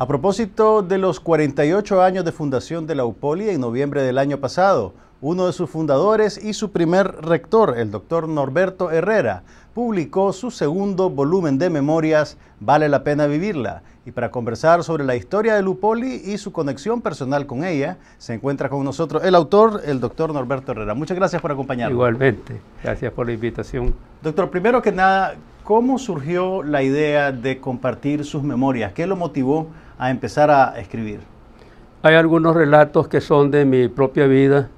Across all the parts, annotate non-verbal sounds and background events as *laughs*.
A propósito de los 48 años de fundación de la UPOLI en noviembre del año pasado, uno de sus fundadores y su primer rector, el doctor Norberto Herrera, publicó su segundo volumen de memorias, Vale la pena vivirla. Y para conversar sobre la historia de Lupoli y su conexión personal con ella, se encuentra con nosotros el autor, el doctor Norberto Herrera. Muchas gracias por acompañarnos. Igualmente, gracias por la invitación. Doctor, primero que nada, ¿cómo surgió la idea de compartir sus memorias? ¿Qué lo motivó a empezar a escribir? Hay algunos relatos que son de mi propia vida,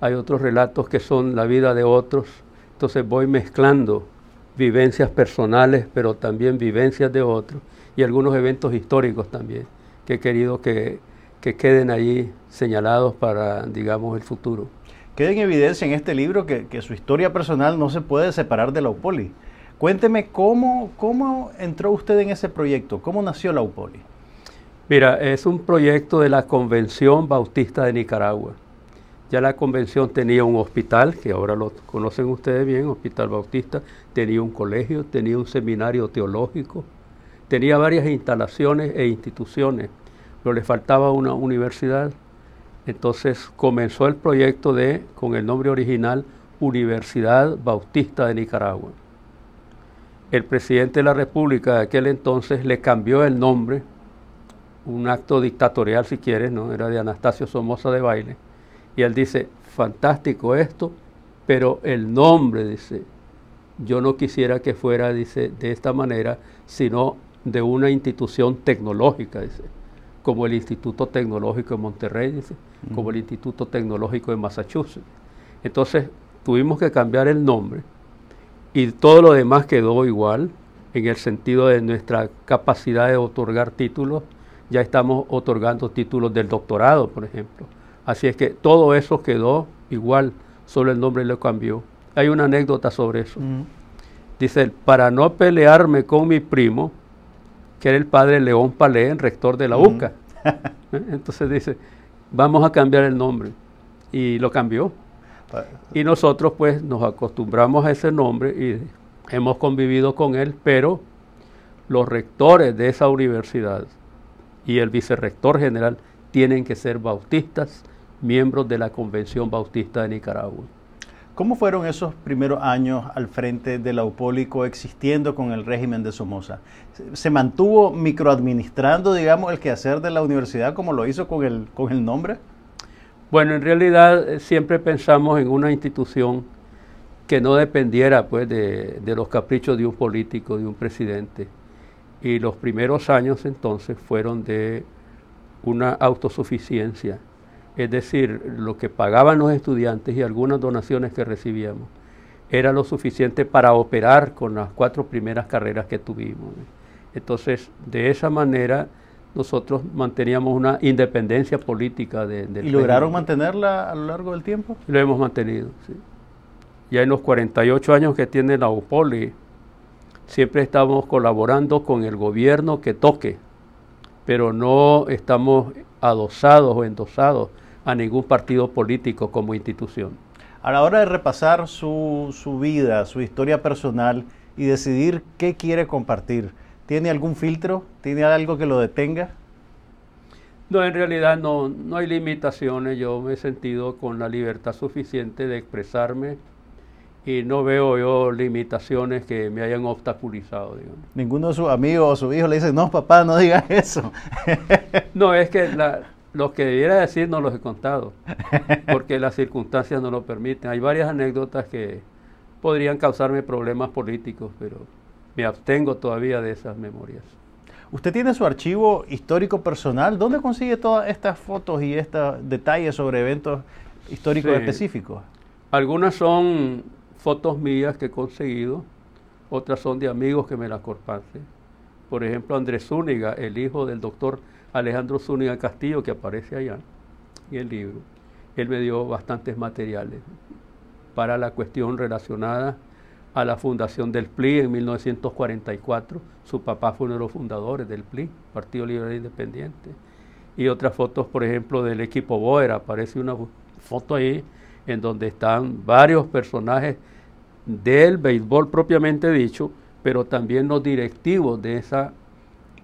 hay otros relatos que son la vida de otros, entonces voy mezclando vivencias personales, pero también vivencias de otros y algunos eventos históricos también que he querido que, que queden ahí señalados para, digamos, el futuro. Queda en evidencia en este libro que, que su historia personal no se puede separar de la UPOLI. Cuénteme cómo, cómo entró usted en ese proyecto, cómo nació la UPOLI. Mira, es un proyecto de la Convención Bautista de Nicaragua. Ya la convención tenía un hospital, que ahora lo conocen ustedes bien, Hospital Bautista, tenía un colegio, tenía un seminario teológico, tenía varias instalaciones e instituciones, pero le faltaba una universidad. Entonces comenzó el proyecto de, con el nombre original, Universidad Bautista de Nicaragua. El presidente de la República de aquel entonces le cambió el nombre un acto dictatorial, si quieres, ¿no? Era de Anastasio Somoza de Baile. Y él dice, fantástico esto, pero el nombre, dice, yo no quisiera que fuera, dice, de esta manera, sino de una institución tecnológica, dice, como el Instituto Tecnológico de Monterrey, dice, como el Instituto Tecnológico de Massachusetts. Entonces, tuvimos que cambiar el nombre y todo lo demás quedó igual en el sentido de nuestra capacidad de otorgar títulos ya estamos otorgando títulos del doctorado, por ejemplo. Así es que todo eso quedó igual, solo el nombre lo cambió. Hay una anécdota sobre eso. Mm. Dice, para no pelearme con mi primo, que era el padre León el rector de la mm. UCA. *laughs* ¿Eh? Entonces dice, vamos a cambiar el nombre. Y lo cambió. Y nosotros pues nos acostumbramos a ese nombre y hemos convivido con él, pero los rectores de esa universidad y el vicerrector general tienen que ser bautistas, miembros de la Convención Bautista de Nicaragua. ¿Cómo fueron esos primeros años al frente de la existiendo con el régimen de Somoza? ¿Se mantuvo microadministrando, digamos, el quehacer de la universidad como lo hizo con el, con el nombre? Bueno, en realidad eh, siempre pensamos en una institución que no dependiera pues, de, de los caprichos de un político, de un presidente y los primeros años entonces fueron de una autosuficiencia, es decir, lo que pagaban los estudiantes y algunas donaciones que recibíamos era lo suficiente para operar con las cuatro primeras carreras que tuvimos. Entonces, de esa manera nosotros manteníamos una independencia política de, del ¿Y lograron mantenerla a lo largo del tiempo? Lo hemos mantenido, sí. Ya en los 48 años que tiene la UPOLI, siempre estamos colaborando con el gobierno que toque, pero no estamos adosados o endosados a ningún partido político como institución. A la hora de repasar su, vida, su historia personal y decidir qué quiere compartir, ¿tiene algún filtro? ¿Tiene algo que lo detenga? No, en realidad no, no hay limitaciones. Yo me he sentido con la libertad suficiente de expresarme y no veo yo limitaciones que me hayan obstaculizado. Ninguno de sus amigos o su hijo le dice, no, papá, no digas *laughs* eso. no, es que lo los que debiera decir no los he contado, porque las circunstancias no lo permiten. Hay varias anécdotas que podrían causarme problemas políticos, pero me abstengo todavía de esas memorias. Usted tiene su archivo histórico personal. ¿Dónde consigue todas estas fotos y estos detalles sobre eventos históricos específicos? Algunas son fotos mías que he conseguido, otras son de amigos que me las comparten. Por ejemplo, Andrés Zúñiga, el hijo del doctor Alejandro Zúñiga Castillo, que aparece allá en el libro. Él me dio bastantes materiales para la cuestión relacionada a la fundación del PLI en 1944. Su papá fue uno de los fundadores del PLI, Partido Liberal Independiente. Y otras fotos, por ejemplo, del equipo Boera. Aparece una foto ahí en donde están varios personajes del béisbol propiamente dicho, pero también los directivos de esa,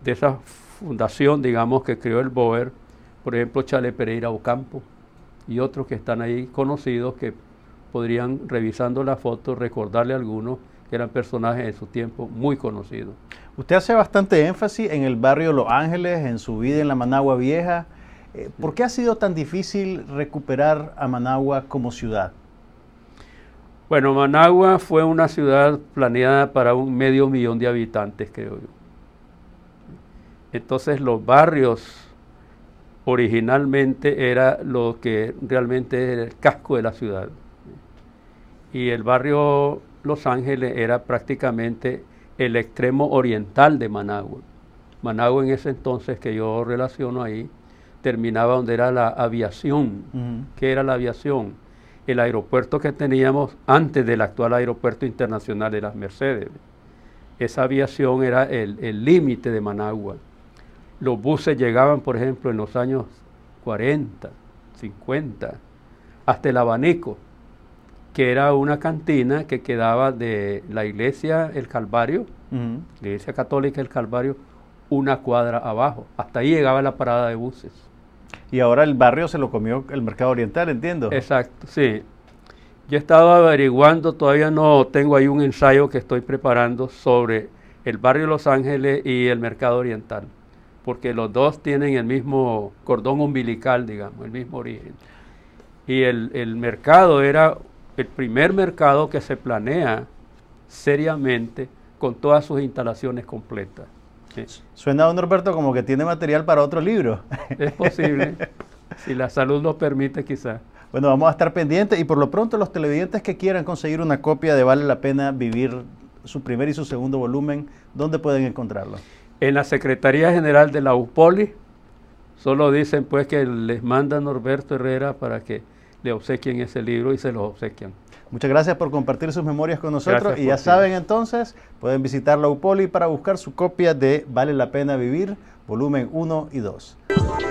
de esa fundación, digamos, que creó el Boer, por ejemplo, Chale Pereira Ocampo y otros que están ahí conocidos que podrían, revisando la foto, recordarle algunos que eran personajes de su tiempo muy conocidos. Usted hace bastante énfasis en el barrio Los Ángeles, en su vida en la Managua Vieja, eh, ¿Por qué ha sido tan difícil recuperar a Managua como ciudad? Bueno, Managua fue una ciudad planeada para un medio millón de habitantes, creo yo. Entonces los barrios originalmente era lo que realmente era el casco de la ciudad. Y el barrio Los Ángeles era prácticamente el extremo oriental de Managua. Managua en ese entonces que yo relaciono ahí terminaba donde era la aviación. que era la aviación? El aeropuerto que teníamos antes del actual aeropuerto internacional de las Mercedes. Esa aviación era el límite de Managua. Los buses llegaban, por ejemplo, en los años 40, 50, hasta el abanico, que era una cantina que quedaba de la iglesia El Calvario, iglesia católica El Calvario, una cuadra abajo. Hasta ahí llegaba la parada de buses. Y ahora el barrio se lo comió el mercado oriental, entiendo. Exacto, sí. Yo estaba averiguando, todavía no tengo ahí un ensayo que estoy preparando sobre el barrio Los Ángeles y el mercado oriental, porque los dos tienen el mismo cordón umbilical, digamos, el mismo origen. Y el mercado era el primer mercado que se planea seriamente con todas sus instalaciones completas. Suena, don Norberto como que tiene material para otro libro. Es posible, *laughs* si la salud lo permite quizá. Bueno, vamos a estar pendientes y por lo pronto los televidentes que quieran conseguir una copia de Vale la Pena Vivir, su primer y su segundo volumen, ¿dónde pueden encontrarlo? En la Secretaría General de la UPOLI, solo dicen pues que les manda Norberto Herrera para que le obsequien ese libro y se los obsequian. Muchas gracias por compartir sus memorias con nosotros y ya saben entonces, pueden visitar la UPOLI para buscar su copia de Vale la pena vivir, volumen 1 y 2.